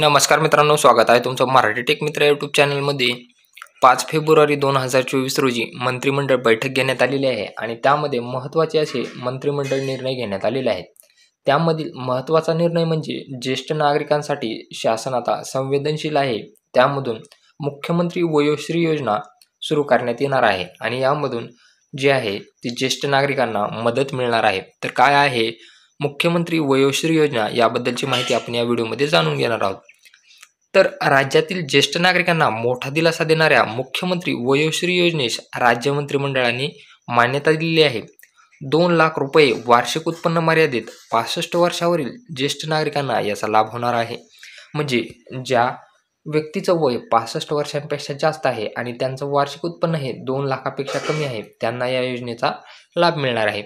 नमस्कार मित्रांनो स्वागत आहे तुमचं मराठी टेक मित्र यूट्यूब चॅनलमध्ये पाच फेब्रुवारी दोन हजार चोवीस रोजी मंत्रिमंडळ बैठक घेण्यात आलेली आहे आणि त्यामध्ये महत्त्वाचे असे मंत्रिमंडळ निर्णय घेण्यात आलेले आहेत त्यामधील महत्त्वाचा निर्णय म्हणजे ज्येष्ठ नागरिकांसाठी शासन आता संवेदनशील आहे त्यामधून मुख्यमंत्री वयोश्री योजना सुरू करण्यात येणार आहे आणि यामधून जे आहे ती ज्येष्ठ नागरिकांना मदत मिळणार आहे तर काय आहे मुख्यमंत्री वयोश्री योजना याबद्दलची माहिती आपण या व्हिडिओमध्ये जाणून घेणार आहोत तर राज्यातील ज्येष्ठ नागरिकांना मोठा दिलासा देणाऱ्या मुख्यमंत्री वयोश्री योजनेस राज्य मंत्रिमंडळाने मान्यता दिलेली आहे दोन लाख रुपये वार्षिक उत्पन्न मर्यादित पासष्ट वर्षावरील ज्येष्ठ नागरिकांना याचा लाभ होणार आहे म्हणजे ज्या व्यक्तीचं वय पासष्ट वर्षांपेक्षा जास्त आहे आणि त्यांचं वार्षिक उत्पन्न हे दोन लाखापेक्षा कमी आहे त्यांना या योजनेचा लाभ मिळणार आहे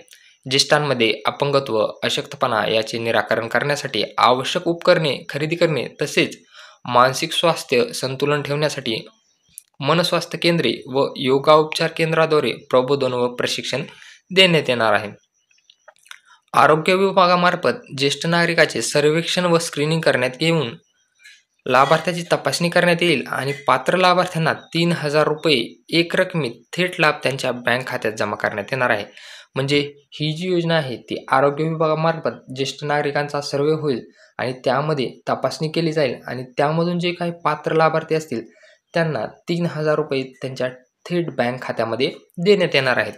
ज्येष्ठांमध्ये अपंगत्व अशक्तपणा याचे निराकरण करण्यासाठी आवश्यक उपकरणे खरेदी करणे तसेच मानसिक स्वास्थ्य संतुलन ठेवण्यासाठी मनस्वास्थ्य केंद्रे व योगा उपचार केंद्राद्वारे प्रबोधन व प्रशिक्षण देण्यात येणार आहे आरोग्य विभागामार्फत ज्येष्ठ नागरिकाचे सर्वेक्षण व स्क्रीनिंग करण्यात येऊन लाभार्थ्याची तपासणी करण्यात येईल आणि पात्र लाभार्थ्यांना तीन हजार रुपये एकरकमी थेट लाभ त्यांच्या बँक खात्यात जमा करण्यात येणार आहे म्हणजे ही जी योजना आहे ती आरोग्य विभागामार्फत ज्येष्ठ नागरिकांचा सर्वे होईल आणि त्यामध्ये तपासणी केली जाईल आणि त्यामधून जे काही पात्र लाभार्थी असतील त्यांना तीन हजार रुपये त्यांच्या थेट बँक खात्यामध्ये देण्यात येणार आहेत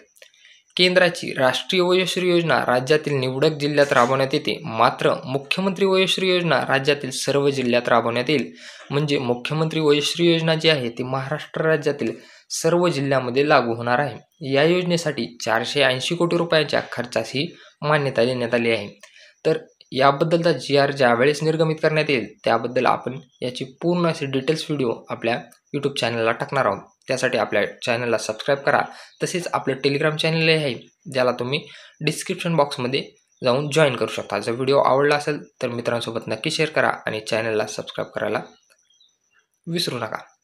केंद्राची राष्ट्रीय वयोश्री योजना राज्यातील निवडक जिल्ह्यात राबवण्यात येते मात्र मुख्यमंत्री वयोश्री योजना राज्यातील सर्व जिल्ह्यात राबवण्यात येईल म्हणजे मुख्यमंत्री वयोश्री योजना जी आहे ती महाराष्ट्र राज्यातील सर्व जिल्ह्यामध्ये लागू होणार आहे या योजनेसाठी चारशे ऐंशी कोटी रुपयांच्या खर्चास ही मान्यता देण्यात आली आहे तर याबद्दलचा जी आर ज्यावेळेस निर्गमित करण्यात येईल त्याबद्दल आपण याची पूर्ण असे डिटेल्स व्हिडिओ आपल्या यूट्यूब चॅनलला टाकणार आहोत त्यासाठी आपल्या चॅनलला सबस्क्राईब करा तसेच आपलं टेलिग्राम चॅनल आहे ज्याला तुम्ही डिस्क्रिप्शन बॉक्समध्ये जाऊन जॉईन करू शकता जर व्हिडिओ आवडला असेल तर मित्रांसोबत नक्की शेअर करा आणि चॅनलला सबस्क्राईब करायला विसरू नका